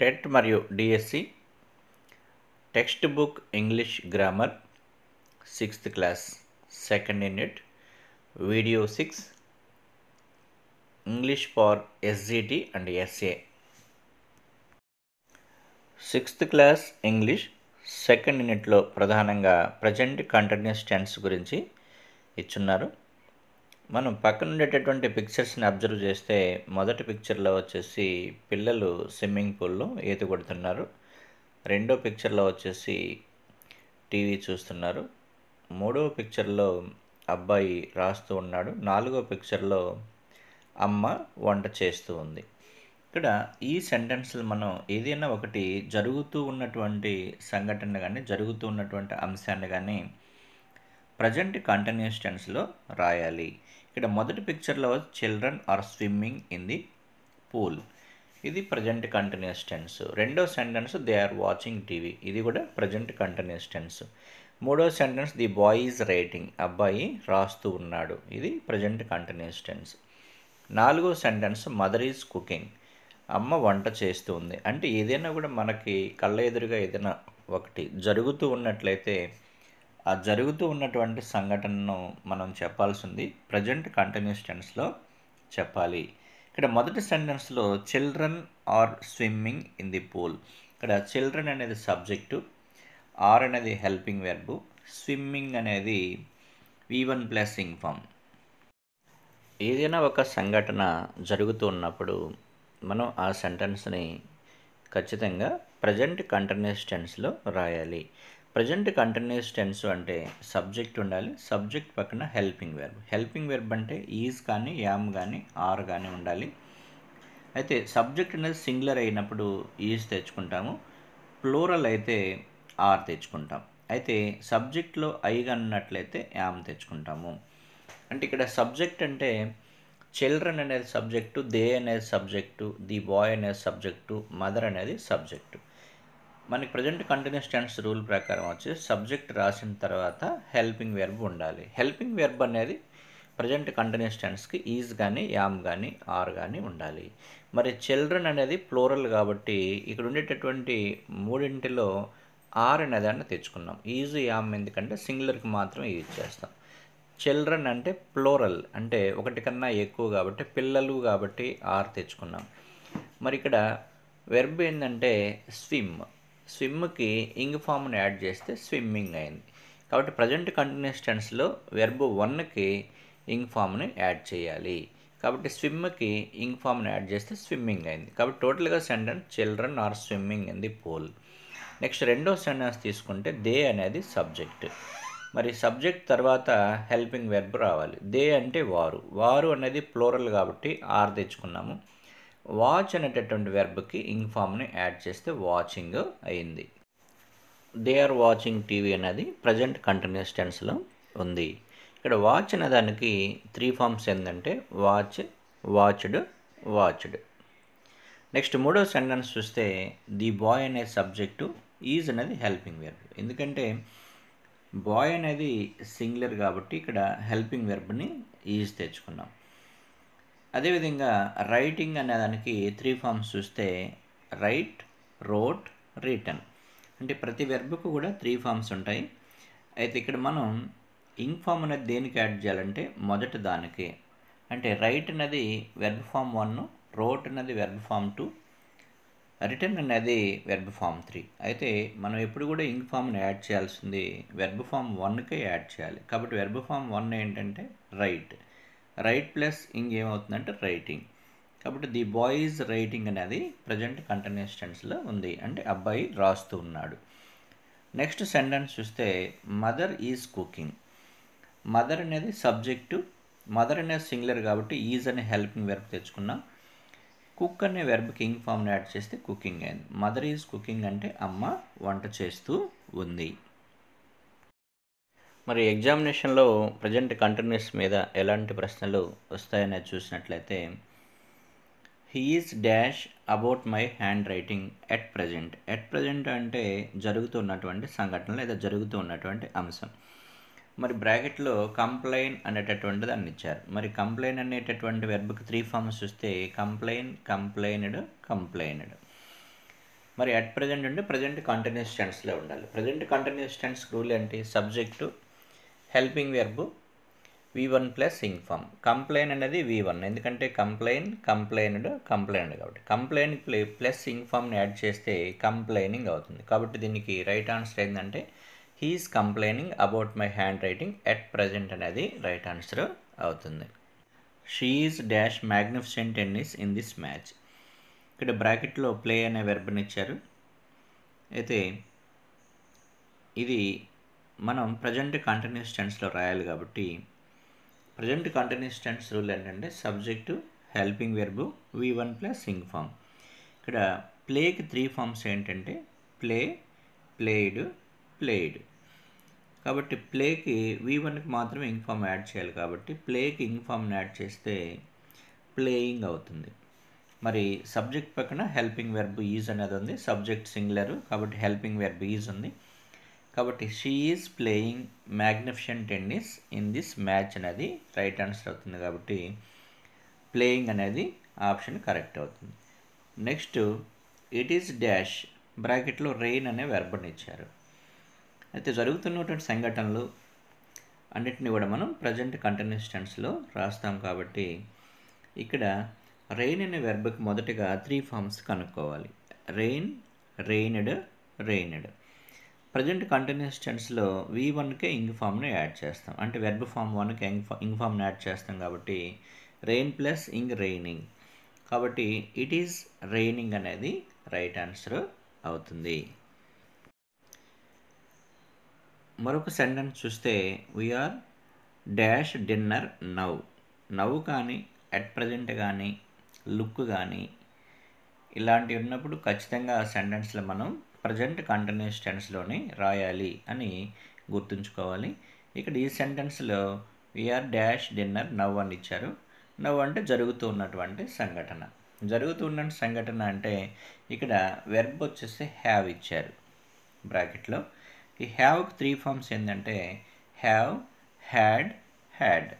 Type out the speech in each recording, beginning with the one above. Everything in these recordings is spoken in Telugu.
టెట్ మరియు DSC text book English grammar sixth class second unit video six English for SGT and SA sixth class English second యూనిట్లో ప్రధానంగా ప్రజెంట్ కంటిన్యూస్ టెన్స్ గురించి ఇచ్చున్నారు మనం పక్కన ఉండేటటువంటి పిక్చర్స్ని అబ్జర్వ్ చేస్తే మొదటి పిక్చర్లో వచ్చేసి పిల్లలు స్విమ్మింగ్ పూల్లో ఈత కొడుతున్నారు రెండో పిక్చర్లో వచ్చేసి టీవీ చూస్తున్నారు మూడో పిక్చర్లో అబ్బాయి రాస్తూ ఉన్నాడు నాలుగో పిక్చర్లో అమ్మ వంట చేస్తూ ఉంది ఇక్కడ ఈ సెంటెన్స్లు మనం ఏదైనా ఒకటి జరుగుతూ ఉన్నటువంటి సంఘటన కానీ జరుగుతూ ఉన్నటువంటి అంశాన్ని కానీ ప్రజెంట్ కంటిన్యూస్ టెన్స్లో రాయాలి ఇక్కడ మొదటి పిక్చర్లో children are swimming in the pool ఇది ప్రజెంట్ కంటిన్యూస్ టెన్స్ రెండో sentence they are watching TV ఇది కూడా ప్రజెంట్ కంటిన్యూస్ టెన్స్ మూడో sentence the boy is writing అబ్బాయి రాస్తూ ఉన్నాడు ఇది ప్రజెంట్ కంటిన్యూస్ టెన్స్ నాలుగో సెంటెన్స్ మదర్ ఈజ్ కుకింగ్ అమ్మ వంట చేస్తుంది అంటే ఏదైనా కూడా మనకి కళ్ళ ఎదురుగా ఏదైనా ఒకటి జరుగుతూ ఉన్నట్లయితే ఆ జరుగుతూ ఉన్నటువంటి సంఘటనను మనం చెప్పాల్సి ఉంది ప్రజెంట్ కంటిన్యూస్ టెన్స్లో చెప్పాలి ఇక్కడ మొదటి సెంటెన్స్లో children are swimming in the pool ఇక్కడ చిల్డ్రన్ అనేది సబ్జెక్టు ఆర్ అనేది హెల్పింగ్ వెర్బు స్విమ్మింగ్ అనేది వన్ ప్లస్ సింగ్ ఫామ్ ఏదైనా ఒక సంఘటన జరుగుతూ ఉన్నప్పుడు మనం ఆ సెంటెన్స్ని ఖచ్చితంగా ప్రజెంట్ కంటిన్యూస్ టెన్స్లో రాయాలి ప్రజెంట్ కంటిన్యూస్ టెన్స్ అంటే సబ్జెక్ట్ ఉండాలి సబ్జెక్ట్ పక్కన హెల్పింగ్ వెర్బ్ హెల్పింగ్ వెర్బ్ అంటే ఈజ్ కానీ యామ్ కానీ ఆర్ కానీ ఉండాలి అయితే సబ్జెక్ట్ అనేది సింగులర్ అయినప్పుడు ఈజ్ తెచ్చుకుంటాము ప్లూరల్ అయితే ఆర్ తెచ్చుకుంటాం అయితే సబ్జెక్ట్లో ఐ అన్నట్లయితే యామ్ తెచ్చుకుంటాము అంటే ఇక్కడ సబ్జెక్ట్ అంటే చిల్డ్రన్ అనేది సబ్జెక్టు దే అనేది సబ్జెక్టు ది బాయ్ అనేది సబ్జెక్టు మదర్ అనేది సబ్జెక్టు మనకి ప్రజెంట్ కంటిన్యూస్ టెన్స్ రూల్ ప్రకారం వచ్చి సబ్జెక్ట్ రాసిన తర్వాత హెల్పింగ్ వెర్బ్ ఉండాలి హెల్పింగ్ వెర్బ్ అనేది ప్రజెంట్ కంటిన్యూస్ టెన్స్కి ఈజ్ కానీ యామ్ కానీ ఆర్ కానీ ఉండాలి మరి చిల్డ్రన్ అనేది ప్లోరల్ కాబట్టి ఇక్కడ ఉండేటటువంటి మూడింటిలో ఆర్ అనే దాన్ని తెచ్చుకున్నాం ఈజ్ యామ్ ఎందుకంటే సింగులర్కి మాత్రమే యూజ్ చేస్తాం చిల్డ్రన్ అంటే ప్లోరల్ అంటే ఒకటి కన్నా ఎక్కువ కాబట్టి పిల్లలు కాబట్టి ఆర్ తెచ్చుకున్నాం మరి ఇక్కడ వెర్బ్ ఏంటంటే స్విమ్ స్విమ్కి ఇంగ్ ఫామ్ని యాడ్ చేస్తే స్విమ్మింగ్ అయింది కాబట్టి ప్రజెంట్ కంటిన్యూస్ టెన్స్లో వెర్బ్ వన్కి ఇంగ్ ఫామ్ని యాడ్ చేయాలి కాబట్టి స్విమ్కి ఇంగ్ ఫామ్ని యాడ్ చేస్తే స్విమ్మింగ్ అయింది కాబట్టి టోటల్గా sentence children are swimming in the pool next రెండో సెంటెన్స్ తీసుకుంటే దే అనేది సబ్జెక్ట్ మరి సబ్జెక్ట్ తర్వాత హెల్పింగ్ వెర్బ్ రావాలి దే అంటే వారు వారు అనేది ప్లోరల్ కాబట్టి ఆర్ తెచ్చుకున్నాము వాచ్ అనేటటువంటి వెర్బ్కి ఇంగ్ ఫామ్ని యాడ్ చేస్తే వాచింగ్ అయింది దే ఆర్ వాచింగ్ టీవీ అనేది ప్రజెంట్ కంటిన్యూస్ టెన్స్లో ఉంది ఇక్కడ వాచ్ అనే దానికి త్రీ ఫామ్స్ ఏంటంటే వాచ్ వాచ్డ్ వాచ్డ్ నెక్స్ట్ మూడో సెంటెన్స్ చూస్తే ది బాయ్ అనే సబ్జెక్టు ఈజ్ అనేది హెల్పింగ్ వెర్బ్ ఎందుకంటే బాయ్ అనేది సింగులర్ కాబట్టి ఇక్కడ హెల్పింగ్ వెర్బ్ని ఈజ్ తెచ్చుకున్నాం అదేవిధంగా రైటింగ్ అనేదానికి త్రీ ఫామ్స్ చూస్తే రైట్ రోట్ రిటర్న్ అంటే ప్రతి వెర్బ్కు కూడా త్రీ ఫామ్స్ ఉంటాయి అయితే ఇక్కడ మనం ఇంక్ ఫామ్ అనేది దేనికి యాడ్ చేయాలంటే మొదటి దానికి అంటే రైట్ అనేది వెర్బ్ ఫామ్ వన్ రోట్ అనేది వెర్బ్ ఫామ్ టూ రిటర్న్ అనేది వెర్బ్ ఫామ్ త్రీ అయితే మనం ఎప్పుడు కూడా ఇంక్ ఫామ్ని యాడ్ చేయాల్సింది వెర్బ్ ఫామ్ వన్కే యాడ్ చేయాలి కాబట్టి వెర్బ్ ఫామ్ వన్ ఏంటంటే రైట్ రైట్ ప్లస్ ఇంకేమవుతుందంటే రైటింగ్ కాబట్టి ది బాయ్ ఈజ్ రైటింగ్ అనేది ప్రజెంట్ కంటిన్యూస్ టెన్స్లో ఉంది అంటే అబ్బాయి రాస్తూ ఉన్నాడు నెక్స్ట్ సెంటెన్స్ చూస్తే మదర్ ఈజ్ కుకింగ్ మదర్ అనేది సబ్జెక్టు మదర్ అనేది సింగులర్ కాబట్టి ఈజ్ అనే హెల్పింగ్ వెర్బ్ తెచ్చుకున్నాం కుక్ అనే వెర్బ్ కింగ్ ఫామ్ని యాడ్ చేస్తే కుకింగ్ అయింది మదర్ ఈజ్ కుకింగ్ అంటే అమ్మ వంట చేస్తూ ఉంది మరి ఎగ్జామినేషన్లో ప్రజెంట్ కంటిన్యూస్ మీద ఎలాంటి ప్రశ్నలు వస్తాయని చూసినట్లయితే he's dash about my handwriting at present at present అంటే జరుగుతున్నటువంటి సంఘటన లేదా జరుగుతున్నటువంటి అంశం మరి బ్రాకెట్లో కంప్లైన్ అనేటటువంటి దాన్ని ఇచ్చారు మరి కంప్లైన్ అనేటటువంటి వెర్బ్కి త్రీ ఫార్మ్స్ చూస్తే కంప్లైన్ కంప్లైన్డ్ కంప్లైన్డ్ మరి అట్ ప్రజెంట్ అంటే ప్రజెంట్ కంటిన్యూస్ టెన్స్లో ఉండాలి ప్రజెంట్ కంటిన్యూస్ టెన్స్ రూల్ ఏంటి subject helping verb V one plus ing form complain అనేది వి వన్ ఎందుకంటే కంప్లైన్ కంప్లైన్డ్ కంప్లైంట్ కాబట్టి కంప్లైన్ ప్లస్ సింగ్ ఫామ్ని యాడ్ చేస్తే కంప్లైనింగ్ అవుతుంది కాబట్టి దీనికి రైట్ ఆన్సర్ ఏంటంటే he's complaining about my handwriting at present అనేది రైట్ ఆన్సర్ అవుతుంది she's dash magnificent tennis in this match ఇక్కడ బ్రాకెట్లో ప్లే అనే వెర్బనిచ్చారు అయితే ఇది మనం ప్రజెంట్ కంటిన్యూస్ టెన్స్లో రాయాలి కాబట్టి ప్రజెంట్ కంటిన్యూస్ టెన్స్ రూల్ ఏంటంటే subject helping verb V one plus ing form ఇక్కడ ప్లేకి త్రీ ఫామ్స్ ఏంటంటే ప్లే ప్లేయిడ్ ప్లేయిడ్ కాబట్టి ప్లేకి వి వన్కి మాత్రమే ఇంగ్ ఫామ్ యాడ్ చేయాలి కాబట్టి ప్లేకి ఇంగ్ ఫామ్ని యాడ్ చేస్తే ప్లేయింగ్ అవుతుంది మరి సబ్జెక్ట్ పక్కన హెల్పింగ్ వెర్బ్ ఈజ్ అనేది ఉంది సబ్జెక్ట్ సింగులర్ కాబట్టి హెల్పింగ్ వెర్బ్ ఈజ్ ఉంది కాబట్టి she is playing magnificent tennis in this match అనేది రైట్ ఆన్సర్ అవుతుంది కాబట్టి ప్లేయింగ్ అనేది ఆప్షన్ కరెక్ట్ అవుతుంది నెక్స్ట్ ఇట్ ఈస్ డాష్ బ్రాకెట్లో రెయిన్ అనే వెర్బని ఇచ్చారు అయితే జరుగుతున్నటువంటి సంఘటనలు అన్నిటిని కూడా మనం ప్రజెంట్ కంటిన్యూస్టెన్స్లో రాస్తాం కాబట్టి ఇక్కడ రెయిన్ అనే వెర్బకి మొదటగా త్రీ ఫామ్స్ కనుక్కోవాలి rain rained rained present continuous టెన్స్లో వి వన్కే ఇంగ్ ఫామ్ని యాడ్ చేస్తాం అంటే వెర్బ్ ఫామ్ వన్కే ఇంగ్ ఇంగ్ ఫామ్ని యాడ్ చేస్తాం కాబట్టి రెయిన్ ప్లస్ ఇంగ్ రెయినింగ్ కాబట్టి ఇట్ ఈస్ రెయినింగ్ అనేది రైట్ ఆన్సర్ అవుతుంది మరొక సెంటెన్స్ చూస్తే వీఆర్ డాష్ డిన్నర్ నవ్ నవ్వు కానీ అట్ ప్రజెంట్ కానీ లుక్ కానీ ఇలాంటివి ఉన్నప్పుడు ఖచ్చితంగా సెంటెన్స్లో మనం ప్రజెంట్ కంటిన్యూస్ టెన్స్లోనే రాయాలి అని గుర్తుంచుకోవాలి ఇక్కడ ఈ సెంటెన్స్లో విఆర్ డాష్ డిన్నర్ నవ్ అని ఇచ్చారు నవ్ అంటే జరుగుతూ ఉన్నటువంటి సంఘటన జరుగుతూ ఉన్న సంఘటన అంటే ఇక్కడ వెర్బ్ వచ్చేసి హ్యావ్ ఇచ్చారు బ్రాకెట్లో ఈ హ్యావ్కి త్రీ ఫామ్స్ ఏంటంటే హ్యావ్ హ్యాడ్ హ్యాడ్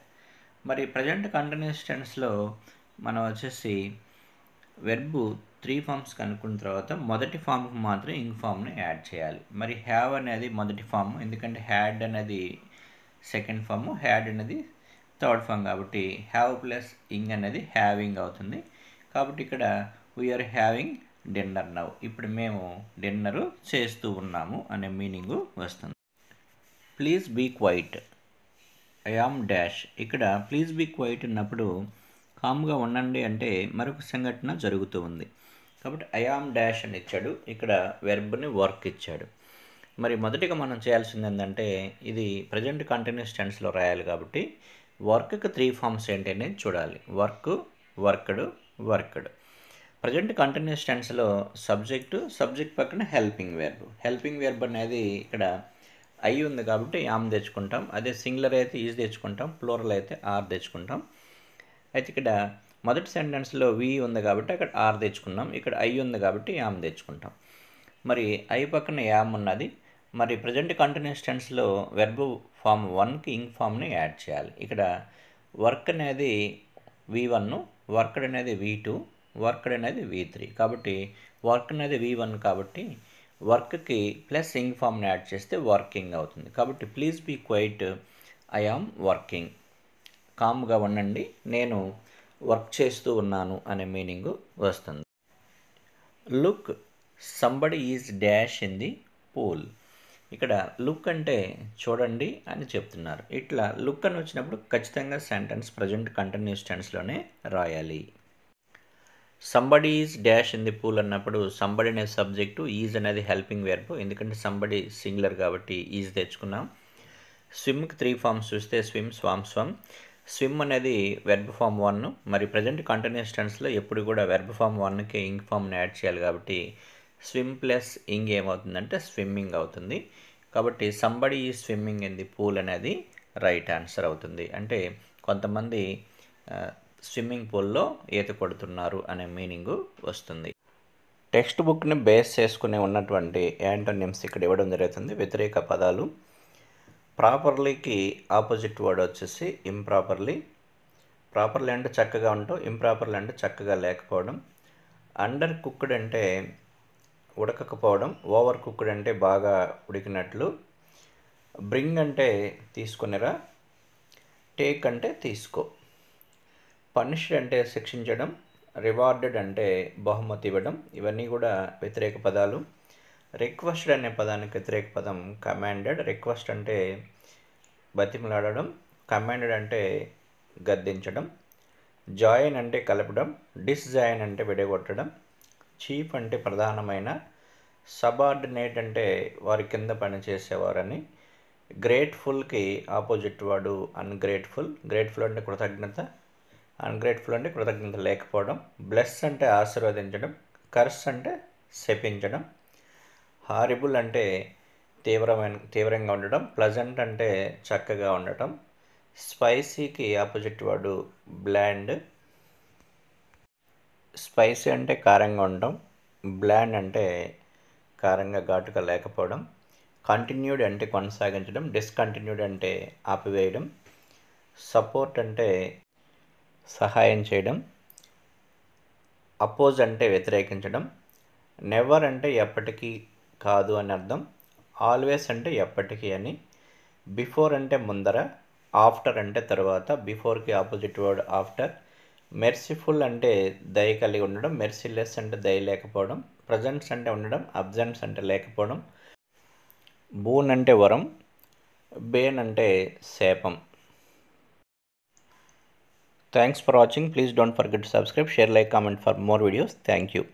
మరి ప్రజెంట్ కంటిన్యూస్ టెన్స్లో మనం వచ్చేసి వెర్బు త్రీ ఫామ్స్ కనుక్కున్న తర్వాత మొదటి ఫామ్కి మాత్రం ఇంగ్ ఫామ్ని యాడ్ చేయాలి మరి హ్యావ్ అనేది మొదటి ఫామ్ ఎందుకంటే హ్యాడ్ అనేది సెకండ్ ఫామ్ హ్యాడ్ అనేది థర్డ్ ఫామ్ కాబట్టి హ్యావ్ ప్లస్ ఇంగ్ అనేది హ్యావింగ్ అవుతుంది కాబట్టి ఇక్కడ వీఆర్ హ్యావింగ్ డిన్నర్ నవ్ ఇప్పుడు మేము డిన్నరు చేస్తూ ఉన్నాము అనే మీనింగ్ వస్తుంది please be quiet I am dash ఇక్కడ ప్లీజ్ బీ క్వైట్ ఉన్నప్పుడు కామ్గా ఉండండి అంటే మరొక సంఘటన జరుగుతూ ఉంది కాబట్టి అయామ్ డాష్ అని ఇచ్చాడు ఇక్కడ వెర్బ్ని వర్క్ ఇచ్చాడు మరి మొదటిగా మనం చేయాల్సింది ఏంటంటే ఇది ప్రజెంట్ కంటిన్యూస్ టెన్స్లో రాయాలి కాబట్టి వర్క్కి త్రీ ఫామ్స్ ఏంటి అనేది చూడాలి work worked worked present continuous టెన్స్లో సబ్జెక్టు సబ్జెక్ట్ పక్కన హెల్పింగ్ వెర్బ్ హెల్పింగ్ వెర్బ్ అనేది ఇక్కడ ఐ ఉంది కాబట్టి యామ్ తెచ్చుకుంటాం అదే సింగులర్ అయితే ఈజ్ తెచ్చుకుంటాం ప్లోరల్ అయితే ఆర్ తెచ్చుకుంటాం అయితే ఇక్కడ మొదటి సెంటెన్స్లో వి ఉంది కాబట్టి అక్కడ ఆర్ తెచ్చుకున్నాం ఇక్కడ ఐ ఉంది కాబట్టి యామ్ తెచ్చుకుంటాం మరి ఐ పక్కన యామ్ ఉన్నది మరి ప్రజెంట్ కంటిన్యూస్ టెన్స్లో వెర్బ్ ఫామ్ వన్కి ఇంక్ ఫామ్ని యాడ్ చేయాలి ఇక్కడ వర్క్ అనేది వి వన్ వర్క్డ్ అనేది వి టూ వర్క్డ్ అనేది వి త్రీ కాబట్టి వర్క్ అనేది వి వన్ కాబట్టి వర్క్కి ప్లస్ ఇంక్ ఫామ్ని యాడ్ చేస్తే వర్కింగ్ అవుతుంది కాబట్టి please be quiet I am working కామ్గా ఉండండి నేను వర్క్ చేస్తూ ఉన్నాను అనే మీనింగ్ వస్తుంది look somebody is dash in the pool ఇక్కడ లుక్ అంటే చూడండి అని చెప్తున్నారు ఇట్లా లుక్ అని వచ్చినప్పుడు ఖచ్చితంగా సెంటెన్స్ ప్రజెంట్ కంటిన్యూస్ టెన్స్లోనే రాయాలి somebody is dash in the pool అన్నప్పుడు సంబడి అనే సబ్జెక్టు ఈజ్ అనేది హెల్పింగ్ వెర్బ్ ఎందుకంటే సంబడి సింగులర్ కాబట్టి ఈజ్ తెచ్చుకున్నాం స్విమ్కి త్రీ ఫామ్స్ చూస్తే స్విమ్ స్వామ్ స్వామ్ స్విమ్ అనేది వెర్బ్ ఫామ్ వన్ మరి ప్రజెంట్ కంటిన్యూస్ టెన్స్లో ఎప్పుడు కూడా వెర్బ్ ఫామ్ వన్కి ఇంగ్ ఫామ్ని యాడ్ చేయాలి కాబట్టి స్విమ్ ప్లస్ ఇంగ్ ఏమవుతుందంటే స్విమ్మింగ్ అవుతుంది కాబట్టి somebody is swimming in the pool అనేది రైట్ ఆన్సర్ అవుతుంది అంటే కొంతమంది స్విమ్మింగ్ పూల్లో ఈత కొడుతున్నారు అనే మీనింగ్ వస్తుంది టెక్స్ట్ బుక్ని బేస్ చేసుకునే ఉన్నటువంటి యాంటోనిమ్స్ ఇక్కడ ఇవ్వడం జరుగుతుంది వ్యతిరేక పదాలు ప్రాపర్లీకి ఆపోజిట్ వర్డ్ వచ్చేసి ఇంప్రాపర్లీ ప్రాపర్లీ అంటే చక్కగా ఉండటం ఇంప్రాపర్లీ అంటే చక్కగా లేకపోవడం అండర్ కుక్డ్ అంటే ఉడకకపోవడం ఓవర్ కుక్డ్ అంటే బాగా ఉడికినట్లు బ్రింగ్ అంటే తీసుకునిరా టేక్ అంటే తీసుకో పనిష్డ్ అంటే శిక్షించడం రివార్డెడ్ అంటే బహుమతి ఇవ్వడం ఇవన్నీ కూడా వ్యతిరేక పదాలు రిక్వెస్ట్ అనే పదానికి వ్యతిరేక పదం కమాండెడ్ రిక్వెస్ట్ అంటే బతిమలాడడం కమాండెడ్ అంటే గద్దించడం జాయిన్ అంటే కలపడం డిస్జాయిన్ అంటే విడగొట్టడం చీఫ్ అంటే ప్రధానమైన సబార్డినేట్ అంటే వారి కింద పనిచేసేవారని గ్రేట్ఫుల్కి ఆపోజిట్ వాడు అన్గ్రేట్ఫుల్ గ్రేట్ఫుల్ అంటే కృతజ్ఞత అన్గ్రేట్ఫుల్ అంటే కృతజ్ఞత లేకపోవడం బ్లెస్ అంటే ఆశీర్వదించడం కర్స్ అంటే శపించడం హారిబుల్ అంటే తీవ్రమైన తీవ్రంగా ఉండటం ప్లజెంట్ అంటే చక్కగా ఉండటం స్పైసీకి ఆపోజిట్ వాడు బ్లాండ్ స్పైసీ అంటే కారంగా ఉండటం బ్లాండ్ అంటే కారంగా ఘాటుగా లేకపోవడం కంటిన్యూడ్ అంటే కొనసాగించడం డిస్కంటిన్యూడ్ అంటే ఆపివేయడం సపోర్ట్ అంటే సహాయం చేయడం అపోజ్ అంటే వ్యతిరేకించడం నెవర్ అంటే ఎప్పటికీ కాదు అని అర్థం ఆల్వేస్ అంటే ఎప్పటికీ అని బిఫోర్ అంటే ముందర ఆఫ్టర్ అంటే తర్వాత బిఫోర్కి ఆపోజిట్ వర్డ్ ఆఫ్టర్ మెర్సిఫుల్ అంటే దయ కలిగి ఉండడం మెర్సిలెస్ అంటే దయ లేకపోవడం ప్రజెంట్స్ అంటే ఉండడం అబ్జెన్స్ అంటే లేకపోవడం బూన్ అంటే వరం బేన్ అంటే శాపం thanks for watching please don't forget subscribe share like comment for more videos thank you